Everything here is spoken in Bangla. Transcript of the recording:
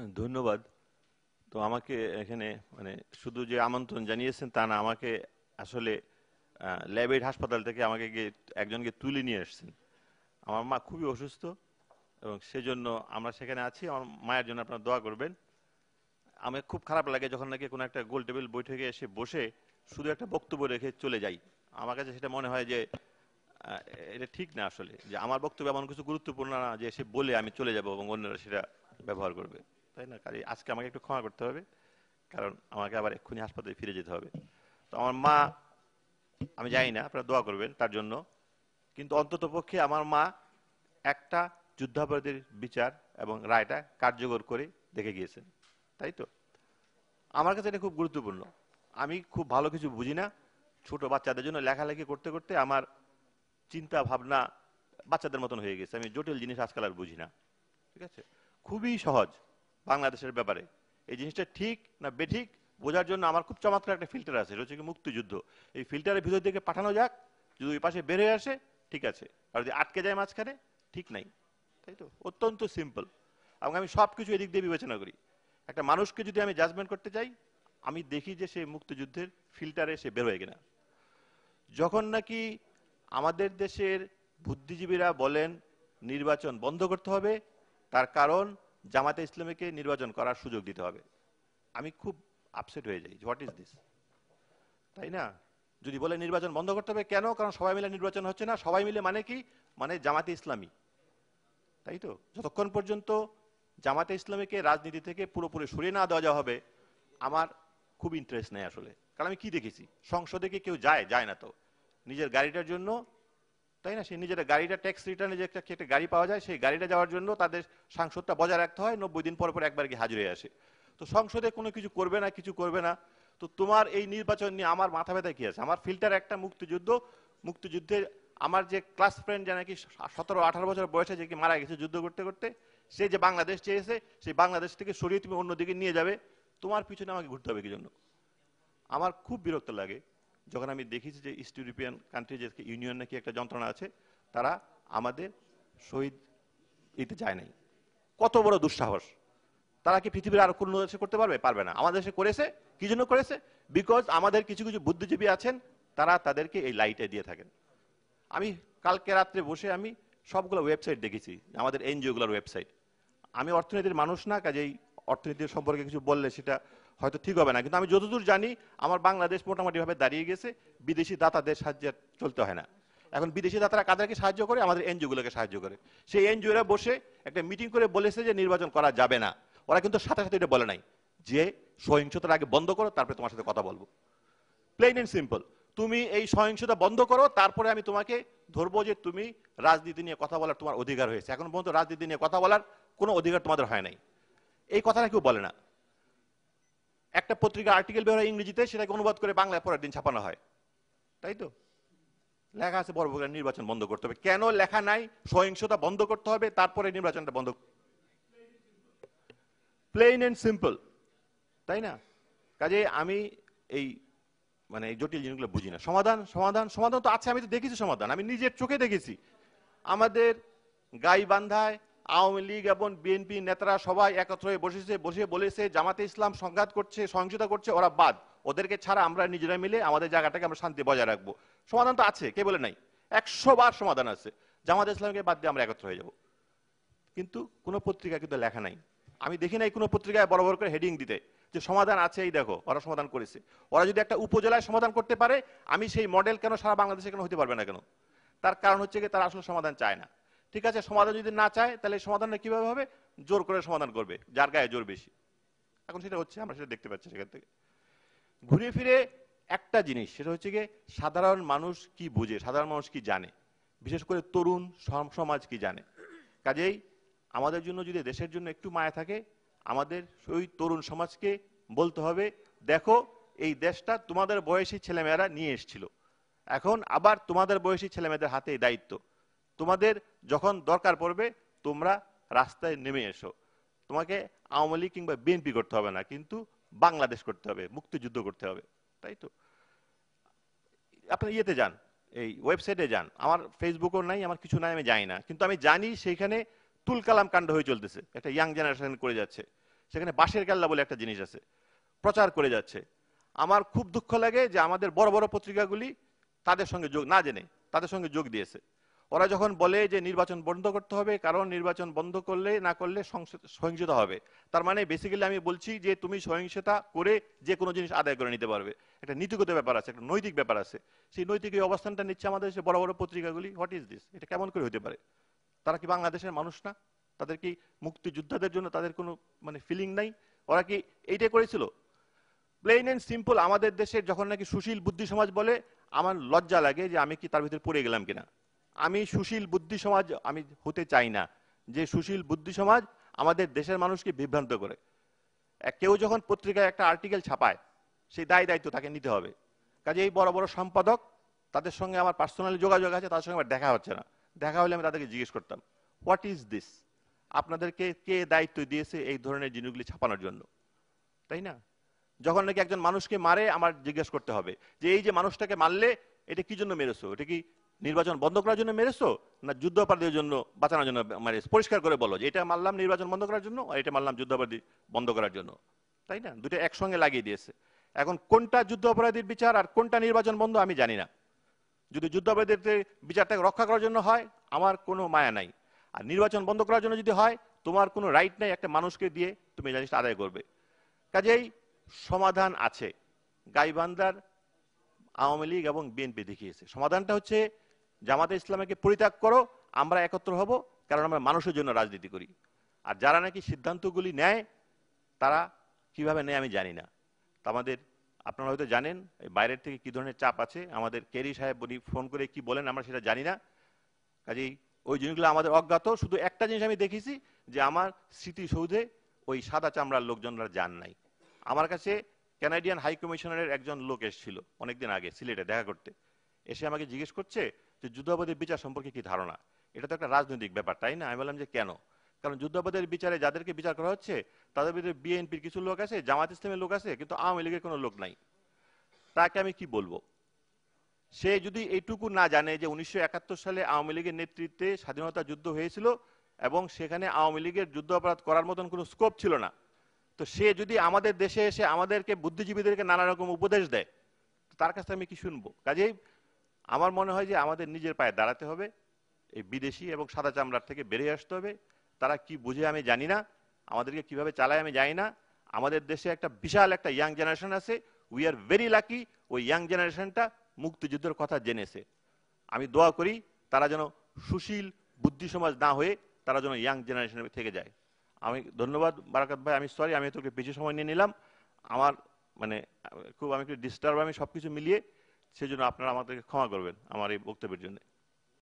হ্যাঁ, ধন্যবাদ তো আমাকে এখানে মানে শুধু যে আমন্ত্রণ জানিয়েছেন তা না আমাকে আসলে ল্যাবেড হাসপাতাল থেকে আমাকে গিয়ে একজনকে তুলে নিয়ে এসছেন আমার মা খুবই অসুস্থ এবং সেজন্য আমরা সেখানে আছি আমার মায়ের জন্য আপনারা দোয়া করবেন আমি খুব খারাপ লাগে যখন নাকি কোনো একটা গোল টেবিল বৈঠকে এসে বসে শুধু একটা বক্তব্য রেখে চলে যাই আমার কাছে সেটা মনে হয় যে এটা ঠিক না আসলে যে আমার বক্তব্য এমন কিছু গুরুত্বপূর্ণ না যে সে বলে আমি চলে যাব এবং অন্যরা সেটা ব্যবহার করবে তাই না কাজে আজকে আমাকে একটু ক্ষমা করতে হবে কারণ আমাকে আবার এক্ষুনি হাসপাতালে ফিরে যেতে হবে তো আমার মা আমি জানি না আপনারা দোয়া করবেন তার জন্য কিন্তু অন্তত পক্ষে আমার মা একটা যুদ্ধাপরাধীর বিচার এবং রায়টা কার্যকর করে দেখে গিয়েছেন তাই তো আমার কাছে এটা খুব গুরুত্বপূর্ণ আমি খুব ভালো কিছু বুঝি না ছোট বাচ্চাদের জন্য লেখালেখি করতে করতে আমার চিন্তা ভাবনা বাচ্চাদের মতন হয়ে গেছে আমি জটিল জিনিস আজকাল আর বুঝি না ঠিক আছে খুবই সহজ বাংলাদেশের ব্যাপারে এই জিনিসটা ঠিক না বেঠিক বোঝার জন্য আমার খুব চমৎকার একটা ফিল্টার আছে রয়েছে কি মুক্তিযুদ্ধ এই ফিল্টারের ভিতর দিকে পাঠানো যাক যদি ওই পাশে বের হয়ে আসে ঠিক আছে আর যদি আটকে যায় মাঝখানে ঠিক নাই তাই তো অত্যন্ত সিম্পল এবং আমি সব কিছু এদিক দিয়ে বিবেচনা করি একটা মানুষকে যদি আমি জাজমেন্ট করতে চাই আমি দেখি যে সে মুক্তিযুদ্ধের ফিল্টারে সে বের কিনা যখন নাকি আমাদের দেশের বুদ্ধিজীবীরা বলেন নির্বাচন বন্ধ করতে হবে তার কারণ জামাতে ইসলামীকে নির্বাচন করার সুযোগ দিতে হবে আমি খুব আপসেট হয়ে যাই হোয়াট ইজ দিস তাই না যদি বলে নির্বাচন বন্ধ করতে হবে কেন কারণ সবাই মিলে নির্বাচন হচ্ছে না সবাই মিলে মানে কি মানে জামাতে ইসলামী তাই তো যতক্ষণ পর্যন্ত জামাতে ইসলামীকে রাজনীতি থেকে পুরোপুরি সরিয়ে না দেওয়া হবে আমার খুব ইন্টারেস্ট নেই আসলে কারণ আমি কি দেখেছি সংসদে কেউ যায় যায় না তো নিজের গাড়িটার জন্য তাই না সে নিজের গাড়িটা ট্যাক্স রিটার্নে যে একটা একটা গাড়ি পাওয়া যায় সেই গাড়িটা যাওয়ার জন্য তাদের সাংসদটা বজায় রাখতে হয় নব্বই দিন পর পর একবার গিয়ে হাজিরে আসে তো সংসদে কোনো কিছু করবে না কিছু করবে না তো তোমার এই নির্বাচন নিয়ে আমার মাথা ব্যথা কি আছে আমার ফিল্টার একটা মুক্তিযুদ্ধ মুক্তিযুদ্ধে আমার যে ক্লাস ফ্রেন্ড যে নাকি সতেরো আঠারো বছর বয়সে যে কি মারা গেছে যুদ্ধ করতে করতে সে যে বাংলাদেশ চেয়েছে সেই বাংলাদেশ থেকে সরিয়ে তুমি অন্যদিকে নিয়ে যাবে তোমার পিছনে আমাকে ঘুরতে হবে কি জন্য আমার খুব বিরক্ত লাগে যখন আমি দেখেছি যে ইস্ট ইউরোপিয়ান কান্ট্রি যে ইউনিয়ন নাকি একটা যন্ত্রণা আছে তারা আমাদের শহীদ এতে যায় নাই কত বড় দুঃসাহস তারা কি পৃথিবীর আর কোনো দেশে করতে পারবে পারবে না আমাদের দেশে করেছে কি জন্য করেছে বিকজ আমাদের কিছু কিছু বুদ্ধিজীবী আছেন তারা তাদেরকে এই লাইটে দিয়ে থাকেন আমি কালকে রাত্রে বসে আমি সবগুলো ওয়েবসাইট দেখেছি আমাদের এনজিওগুলোর ওয়েবসাইট আমি অর্থনীতির মানুষ না কাজেই অর্থনীতি সম্পর্কে কিছু বললে সেটা হয়তো ঠিক হবে না কিন্তু আমি যতদূর জানি আমার বাংলাদেশ মোটামুটিভাবে দাঁড়িয়ে গেছে বিদেশি দাতাদের সাহায্যে চলতে হয় না এখন বিদেশি দাতারা কাদেরকে সাহায্য করে আমাদের এনজিওগুলোকে সাহায্য করে সেই এনজিওরা বসে একটা মিটিং করে বলেছে যে নির্বাচন করা যাবে না ওরা কিন্তু সাথে সাথে এটা বলে নাই যে সহিংসতার আগে বন্ধ করো তারপরে তোমার সাথে কথা বলবো প্লেন অ্যান্ড সিম্পল তুমি এই সহিংসতা বন্ধ করো তারপরে আমি তোমাকে ধরবো যে তুমি রাজনীতি নিয়ে কথা বলার তোমার অধিকার হয়েছে এখন পর্যন্ত রাজনীতি নিয়ে কথা বলার কোনো অধিকার তোমাদের হয় নাই এই কথাটা কেউ বলে না একটা পত্রিকা আর্টিকেল বের হয় ইংরেজিতে সেটাকে অনুবাদ করে বাংলায় পরের দিন ছাপানো হয় তাই তো লেখা আছে বড় নির্বাচন বন্ধ করতে হবে কেন লেখা নাই সহিংসতা বন্ধ করতে হবে তারপরে নির্বাচনটা বন্ধ প্লেন অ্যান্ড সিম্পল তাই না কাজে আমি এই মানে এই জটিল জিনিসগুলো বুঝি না সমাধান সমাধান সমাধান তো আছে আমি তো দেখেছি সমাধান আমি নিজের চোখে দেখেছি আমাদের গাই বান্ধায় আওয়ামী লীগ এবং বিএনপি নেতারা সবাই একত্র হয়ে বসেছে বসে বলেছে জামাতে ইসলাম সংঘাত করছে সহিংসতা করছে ওরা বাদ ওদেরকে ছাড়া আমরা নিজেরা মিলে আমাদের জায়গাটাকে আমরা শান্তি বজায় রাখবো সমাধান তো আছে কে বলে নাই একশো বার সমাধান আছে জামাতে ইসলামকে বাদ দিয়ে আমরা একত্র হয়ে যাব কিন্তু কোনো পত্রিকা কিন্তু লেখা নাই আমি দেখি নাই কোনো পত্রিকায় বড় বড় করে হেডিং দিতে যে সমাধান আছে এই দেখো ওরা সমাধান করেছে ওরা যদি একটা উপজেলায় সমাধান করতে পারে আমি সেই মডেল কেন সারা বাংলাদেশে কেন হতে পারবে না কেন তার কারণ হচ্ছে কি তারা আসলে সমাধান চায় না ঠিক আছে সমাধান যদি না চায় তাহলে সমাধানটা কিভাবে হবে জোর করে সমাধান করবে যার গায়ে জোর বেশি এখন সেটা হচ্ছে আমরা সেটা দেখতে পাচ্ছি সেখান থেকে ঘুরে ফিরে একটা জিনিস সেটা হচ্ছে গিয়ে সাধারণ মানুষ কি বোঝে সাধারণ মানুষ কি জানে বিশেষ করে তরুণ সমাজ কি জানে কাজেই আমাদের জন্য যদি দেশের জন্য একটু মায়া থাকে আমাদের ওই তরুণ সমাজকে বলতে হবে দেখো এই দেশটা তোমাদের বয়সী ছেলেমেয়েরা নিয়ে এসছিল এখন আবার তোমাদের বয়সী ছেলেমেয়েদের হাতে দায়িত্ব তোমাদের যখন দরকার পড়বে তোমরা রাস্তায় নেমে এসো তোমাকে আওয়ামী লীগ কিংবা বিএনপি করতে হবে না কিন্তু বাংলাদেশ করতে হবে মুক্তিযুদ্ধ করতে হবে তাই তো আপনি ইয়েতে যান এই ওয়েবসাইটে যান আমার ফেসবুকও নাই আমার কিছু নাই আমি যাই না কিন্তু আমি জানি সেখানে তুলকালাম কাণ্ড হয়ে চলতেছে একটা ইয়াং জেনারেশন করে যাচ্ছে সেখানে বাঁশের কাল্লা বলে একটা জিনিস আছে প্রচার করে যাচ্ছে আমার খুব দুঃখ লাগে যে আমাদের বড় বড় পত্রিকাগুলি তাদের সঙ্গে যোগ না জেনে তাদের সঙ্গে যোগ দিয়েছে ওরা যখন বলে যে নির্বাচন বন্ধ করতে হবে কারণ নির্বাচন বন্ধ করলে না করলে সহিংসতা হবে তার মানে বেসিক্যালি আমি বলছি যে তুমি সহিংসতা করে যে কোনো জিনিস আদায় করে নিতে পারবে একটা নীতিগত ব্যাপার আছে একটা নৈতিক ব্যাপার আছে সেই নৈতিক এই অবস্থানটা নিচ্ছে আমাদের সে বড় বড় পত্রিকাগুলি হোয়াট ইজ দিস এটা কেমন করে হতে পারে তারা কি বাংলাদেশের মানুষ না তাদের কি মুক্তিযোদ্ধাদের জন্য তাদের কোনো মানে ফিলিং নাই ওরা কি এইটা করেছিল প্লেন অ্যান্ড সিম্পল আমাদের দেশে যখন নাকি সুশীল বুদ্ধি সমাজ বলে আমার লজ্জা লাগে যে আমি কি তার ভিতরে পড়ে গেলাম কিনা আমি সুশীল বুদ্ধি সমাজ আমি হতে চাই না যে সুশীল বুদ্ধি সমাজ আমাদের দেশের মানুষকে বিভ্রান্ত করে কেউ যখন পত্রিকায় একটা আর্টিকেল ছাপায় সেই দায় দায়িত্ব তাকে নিতে হবে কাজে এই বড় বড় সম্পাদক তাদের সঙ্গে আমার পার্সোনালি যোগাযোগ আছে তাদের সঙ্গে আমার দেখা হচ্ছে না দেখা হলে আমি তাদেরকে জিজ্ঞেস করতাম হোয়াট ইজ দিস আপনাদেরকে কে দায়িত্ব দিয়েছে এই ধরনের জিনিসগুলি ছাপানোর জন্য তাই না যখন নাকি একজন মানুষকে মারে আমার জিজ্ঞেস করতে হবে যে এই যে মানুষটাকে মারলে এটা কি জন্য মেরেছো এটা কি নির্বাচন বন্ধ করার জন্য মেরেছো না যুদ্ধাপরাধীর জন্য বাঁচানোর জন্য মেরেছ পরিষ্কার করে বলো যে এটা মারলাম নির্বাচন বন্ধ করার জন্য আর এটা মারলাম যুদ্ধাপরাধী বন্ধ করার জন্য তাই না দুটো একসঙ্গে লাগিয়ে দিয়েছে এখন কোনটা যুদ্ধ অপরাধীর বিচার আর কোনটা নির্বাচন বন্ধ আমি জানি না যদি যুদ্ধ অপরাধীর বিচারটাকে রক্ষা করার জন্য হয় আমার কোনো মায়া নাই আর নির্বাচন বন্ধ করার জন্য যদি হয় তোমার কোনো রাইট নাই একটা মানুষকে দিয়ে তুমি জিনিসটা আদায় করবে কাজেই সমাধান আছে গাইবান্ধার আওয়ামী লীগ এবং বিএনপি দেখিয়েছে সমাধানটা হচ্ছে জামাতে ইসলামকে পরিত্যাগ করো আমরা একত্র হব কারণ আমরা মানুষের জন্য রাজনীতি করি আর যারা নাকি সিদ্ধান্তগুলি নেয় তারা কিভাবে নেয় আমি জানি না আমাদের আপনারা হয়তো জানেন বাইরের থেকে কি ধরনের চাপ আছে আমাদের কেরি সাহেব উনি ফোন করে কি বলেন আমরা সেটা জানি না কাজেই ওই জিনিসগুলো আমাদের অজ্ঞাত শুধু একটা জিনিস আমি দেখেছি যে আমার স্মৃতিসৌধে ওই সাদা চামড়ার লোকজনরা যান নাই আমার কাছে ক্যানাডিয়ান হাই একজন লোক এসেছিল অনেকদিন আগে সিলেটে দেখা করতে এসে আমাকে জিজ্ঞেস করছে যে যুদ্ধাপদের বিচার সম্পর্কে কি ধারণা এটা তো একটা রাজনৈতিক ব্যাপার তাই না আমি বললাম যে কেন কারণ যুদ্ধাপদের বিচারে যাদেরকে বিচার করা হচ্ছে তাদের ভিতরে বিএনপির কিছু লোক আছে জামাত ইসলামের লোক আছে কিন্তু আওয়ামী লীগের কোনো লোক নাই তাকে আমি কি বলবো সে যদি এইটুকু না জানে যে উনিশশো সালে আওয়ামী লীগের নেতৃত্বে স্বাধীনতা যুদ্ধ হয়েছিল এবং সেখানে আওয়ামী লীগের যুদ্ধ অপরাধ করার মতন কোনো স্কোপ ছিল না তো সে যদি আমাদের দেশে এসে আমাদেরকে বুদ্ধিজীবীদেরকে নানা রকম উপদেশ দেয় তার কাছে আমি কি শুনবো কাজেই আমার মনে হয় যে আমাদের নিজের পায়ে দাঁড়াতে হবে এই বিদেশি এবং সাদা চামড়ার থেকে বেরিয়ে আসতে হবে তারা কি বুঝে আমি জানি না আমাদেরকে কিভাবে চালায় আমি জানি না আমাদের দেশে একটা বিশাল একটা ইয়াং জেনারেশন আছে উই আর ভেরি লাকি ওই ইয়াং জেনারেশনটা মুক্তিযুদ্ধের কথা জেনেছে আমি দোয়া করি তারা যেন সুশীল বুদ্ধি সমাজ না হয়ে তারা যেন ইয়াং জেনারেশন থেকে যায় আমি ধন্যবাদ বারাকাত ভাই আমি সরি আমি তোকে বেশি সময় নিয়ে নিলাম আমার মানে খুব আমি একটু ডিস্টার্ব আমি সব কিছু মিলিয়ে সেজন্য আপনারা আমাদেরকে ক্ষমা করবেন আমার এই বক্তব্যের জন্য